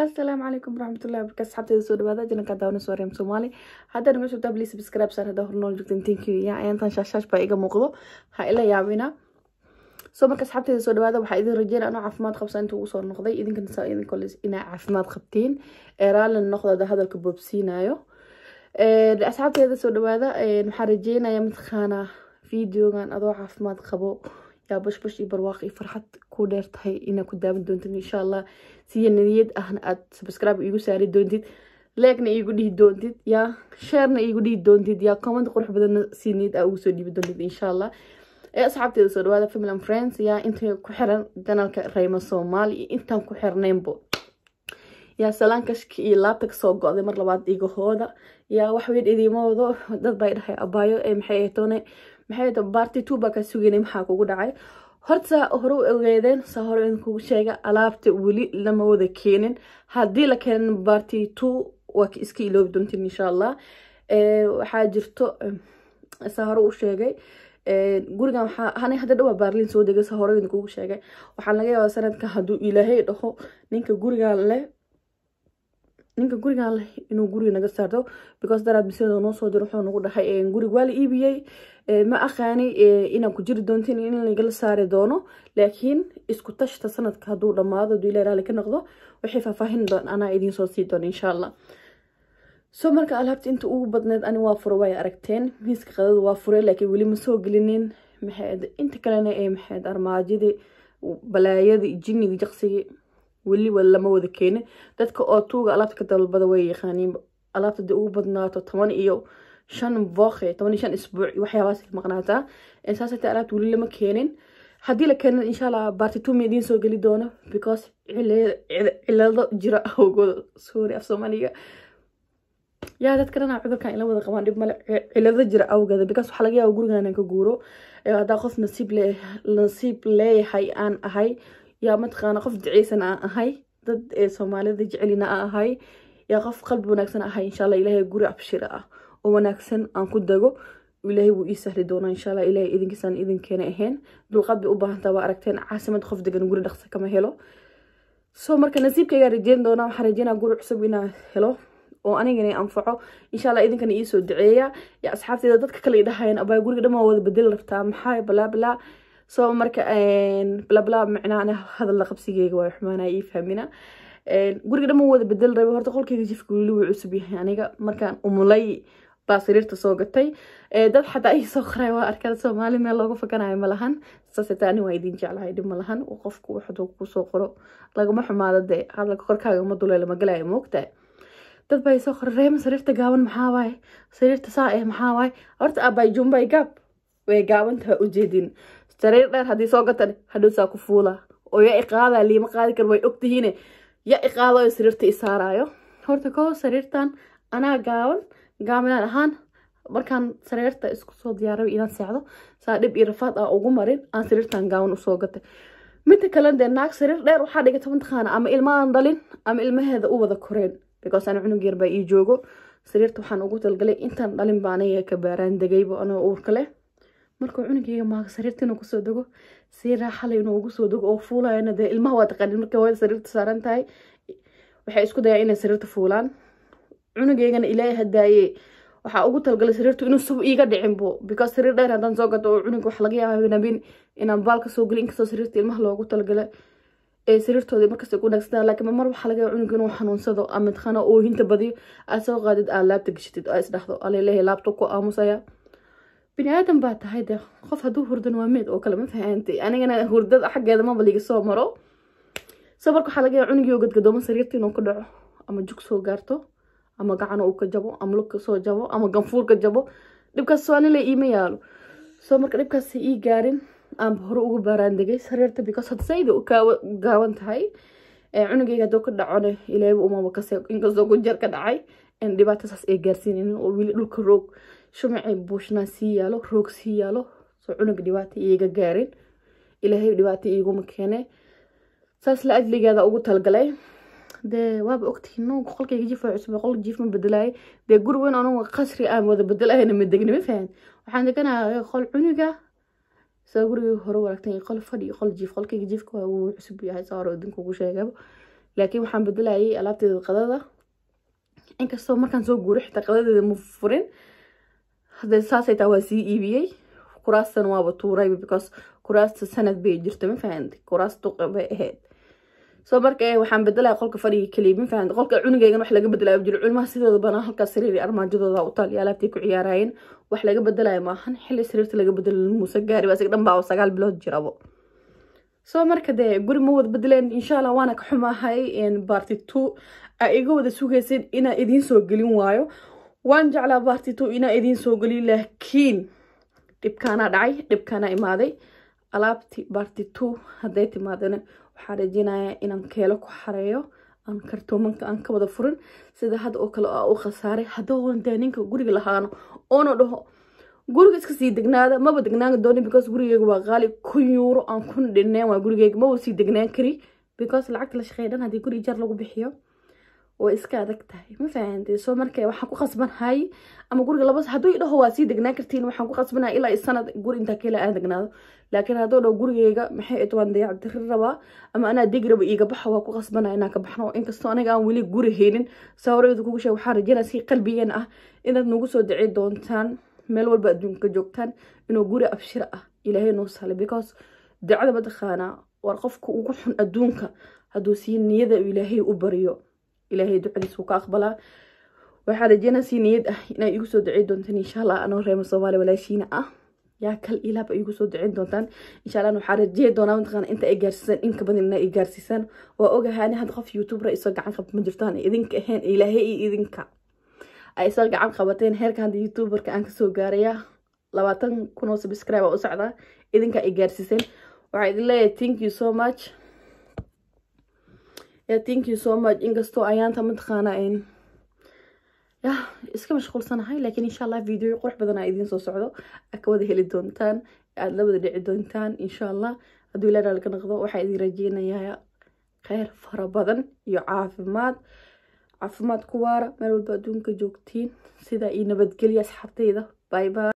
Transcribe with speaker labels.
Speaker 1: asalaamu calaykum waraxmatullahi barkaatu asxaabteyda soo dhawaada jananka daawana sooreem soomaali haddaan meesha daa please subscribe saan haddaa hornool joogteen thank you yaa ayaantan shaashaash baa iga muuqdo ha ila yaabina soo marka asxaabteyda soo dhawaada waxaa idin rajeyn anoo caafimaad qabsaan inta ugu soo noqday idinkana saa idin kole inaa caafimaad qabtiin eeraalin noqdaada hadalka boobsiinayo asxaabteyda soo dhawaada waxaa rajeynaya mataqaanaa videogan adoo caafimaad qabo yaa bashbash iyo barwaaq iyo farxad ku dheer tahay inaa ku daawan doontid insha allah siya niyad ahna aad subscribe igu saari doontid leegna iigu dhihi doontid yaa sheerna iigu dhihi doontid yaa comment qurux badanna si aa ugu soo dhiibi doontid insha allah ee asxaabteeda soo dhawaada family and friends yaa inta ku xiran danalka reyma soomaali iyo intaan ku xirnaynbo yaa salaankashki iyo laabta kasoo go-day mar labaad igahooda yaa waxweyn idiimawado dad bay dhahay abaayo ee maxay ay maxay baarti ka sugeynay maxaa kugu dhacay horta hore u ogeedeen sa hore in kugu sheega alaabta weli lama wada keenin haddii la keenin barti two waa iska iloobi doontiin insha allah waxaa jirto sa hore u sheegay gurigan waaan hadda dhawaa baarliin soo degay sa hore kugu sheegay waxaa laga yaabaa sanadka hadduu ilaahay dhaho ninka gurigan leh ninka gurigaan leh inuu guriga naga saarto because daraad bisada noo soo diro wuxuu nagu dhahay gurig waa la iibiyey ma aqaani inaan ku jiri doonto in lagala saari doono laakiin isku tashta sanadka hadduu dhammaado hadduu ilaa raali ka noqdo waxay faahfaahin doon anaa idiin soo sii doona insha allah soo marka alhaabta inta ugu badneed ani waa fura way aragteen miiska qadada waa fure laakiin weli ma soo gelinin maxayd inta kalena ee maxayd armaajadii balaayadii jinniga jaqsigii weli lama wada keenin dadka oo tuuga alaabta ka dalbada way yaqaaniin alaabta de ugu badnaato toban iyo shan booqe toban iyo shan isbuuc waxyaabaas maqnaataa saasata alaabta weli lama keenin haddii la keenan insha allah baarti tuumi idiin soo geli doono because cilado jira awgooda sorry af soomaaliga yaa dadkana cudurkan ila wada qabaan dhib male cilado jira awgeeda because waxaa laga yaaba gurigan ka guuro haddaa qof nasiib nasiib leeyahay aan ahay yaa mataqaana qof duceysan aan ahay dad soomaalida jecelina aan ahay yaa qof qalbi wanaagsan ahay inshaalla ilaahay guri abshira ah oo wanaagsan aan ku dago ilaahay wuu ii sahli doonaa inshaalla ilaahay idinkiisaan idinkeena ahayn dulqaad bay u baahantaa waa aragteen caasimad qof degan guri dhaqsa kama helo soo marka nasiibkaygaa rajeyn doonaa waxaan rajeynaa guri cusub inaan helo oo anigana anfaco inshaalla idinkana iisoo duceeya yaa asxaabteeda dadka kale idhahayan abaa guriga dhammaa wada bedeli rabtaa maxaa balaa balaa soo marka blablaab micnaan hadal qabsigeyga waa xumaanaa ii fahmina guriga dhamma wada bedel rabay horta qolkeyga jifka weli wuu cusub yahay aniga markaan umulay baa sariirta soo gatay dad xataa ii soo qaray waa arkada soomaali meel loogu fakanayo ma saaseta ani waa idin jeclahay dhib ma lahan qofku wax haduu qoro lagama xumaado dee hadalka korkaaga ma duleelo ma galayo moogtaa dad baa soo qoray reema sariirta gaaban maxaa sariirta saa eh maxaa horta abaay jumbay gaab way gaabantaa ujeedin jareer dheer haddii soo gatan hadhowsaa ku fuula oo yaa iqaadaa liima qaadi kar way ogtihiine yaa iqaada oo sariirta isaaraayo horta koo sariirtan anaa gaaban gaamilaan ahaan markaan sariirta isku soo inaan seexdo saa dhib iyo rafaad aan ugu marin aan sariirtan gaaban usoo gatay midda kalena dee naag sariir dheer waxaa dhigatay mataqaana ama ilma aan dhalin ama ilmaheeda u wada koreen because ana cunug yar ii joogo sariirta waxaan ugu talgalay intaan dhalin baa ka baaraan degayba anoo uurka leh markuu cunugeyga maaqo sariirta inuu kusoo dego sii raaxalay inuu ugu soo dego oo fuulayana dee ilmaha waa taqanin markay hooyada sariirta saaran tahay waxay isku dayaa inay sariirta fuulaan cunugeygana ilaahay hadaaye waxaa ugu talgalay sariirtu inuu sub iiga dhicinbo because sariir dheer haddaan soo gato oo cunug wax laga yaaba nabin inaan baal kasoo gelin inkastoo sariirta ilmaha loogu talgalay ee sariirtooda markasta ku wanaagsanaa laakiin mar waxaa laga yaaba cunug inuu xanuunsado ama midqano oohinta badiyo aad soo qaadid aad laabta geshitid oo isdhaxdo aleleehay laabta ku aamusaya بني آدم baa tahay de qof hadduu hurdo waameed oo kale ma fahantay anigana hurdada xaggeeda maba liga soo maro sabarka waxaa laga yaaba cunugio gadgadoomo sariirta inuu ka dhaco ama jug soo gaarto ama gacano uu ka jabo ama lug ka soo jabo ama ganfuur ka jabo dhibkaas soomaalila iima yaalo soo marka dhibkaas ii gaarin aanba hore ugu baaraandegay sariirta because hadda sayda u gaaban tahay cunugeyga hadduu ka dhacone ilaaba umaba kasee inkastoo ku jeer ka dhacay dhibaata saas ee gaarsiinin oo weli dhulka roog shumacii buushna sii yaalo roog sii yaalo soo cunug dhibaata iiga gaarin ilaahay dhibaata iiguma keene saas la ajligeeda ugu talgalay dee waaba ogtihiin no qolkayga jifa cusub qol jiif ma bedelaayay dee guri weyn anugu qasri aan wada bedelayana ma degni ma fahan waxaan deganahay qol cunuga saa gurigayga hore waraagtan iyo qol fadhi iyo qol jiif qolkayga jiifka waa wuu cusub yahay saa hore idinku ugu sheegaba laakiin waxaan bedelayay alaabteeda qadada inkastoo markaan soo guuro xitaa qadadeeda ma furin saasay taa waa sii iibiyey e kuraastan waaba tuurayba because kuraasta sanad bay jirta ma fahanti kuraas duqa bay ahayd soo marka eh, waxaan bedelaya qolka fadhiga kaliya ma fahanti qolka cunigaygan wax laga bedelayo jiro culmaha sidooda banaa halkaas sariiri armaajadooda u taal iyo alaabtay ku ciyaarayeen wax laga bedelayo maahan xilli sariirta laga bedelo muuse gaari asiga dhan baa sagaal bilood jirabo soo marka dee guri ma wada bedeleen insha allah waana ka xumaahay baarti two a iga wada sugayseen inaa idiin gelin waayo waan jeclaa baartito inaa idin soo geli laakiin dhibkaanaa dhacay dhibkaanaa imaaday alaabti baartito haday timaadana waxaa rajinayaa inaan keelo ku xareeyo aan kartoomanka aan ka wada furin sida hadda oo kale u khasaaray haddooan daa ninka guriga lahaano oona dhaho guriga iska sii degnaada maba degnaan dooni because gurigeyga waa qaali kun yuuro aan kun dhineen waa gurigeyga maba sii degnaan kari because lacagta la shaqeeya dhan haddii guri ijaar lagu bixiyo way iska adag tahay ma fahanti soo marka waxaan ku khasbanhay ama guriga laba hadduu idhaho waa sii degnaan kartiin waxaan ku khasbanhay ilaa sanad guri intaa kale aan degnaado laakiin hadduu dhaho gurigeyga maxay id waan dayac diri rabaa ama anaa degi raba iiga baxa waa ku khasbanaya inaan ka baxno inkastoo aniga aan weli guri heynin saa kugu sheeg waxaan rajeynaa si qalbigeen ah inaad nagu soo dicey doontaan meel walba adduunka joogtaan inuu guri abshir ah ilaahay noo sahlay because dacada mataqaanaa war qofka ugu xun adduunka hadduu sii niyada ilaahay u bariyo ilaahay ducadiis wuu ka aqbalaa waxaa rajeynaa si niyad ah inaa igu soo ducey doontaan inshaalla anoo reema soomaali walaashiina ah yaa kal ilaaba igu soo duceyn doontaan inshaalla waxaa rajey doonaa mataqaana inta ay gaarsiisaan inka badan ina gaarsiisaan waa ogahaani hadda qof youtubera isoo gacan qabta ma jirtaan idinka ahayn ilaahay iyo idinka ay isoo gacan qabateen heerka hadda youtuberka aan kasoo gaarayaa labaatan kun subscribe oo u socdaa idinka ay gaarsiiseen waxaa idin leeyahay thank you so much yeah, thank you inkastoo ayaanta mataqaana ya iska mashquulsanahay laakiin insha allah video qurux badana idiin soo socdo aad ka wada heli doontaan aada la wada dhici doontaan insha allah hadduu ilaa dhaalka naqdo waxaa idin rajeynayaa kheyr fara badan iyo caafimaad caafimaad ku waara meel walba adduunka joogtiin sidaa iyo nabadgelya asxaabtayda byby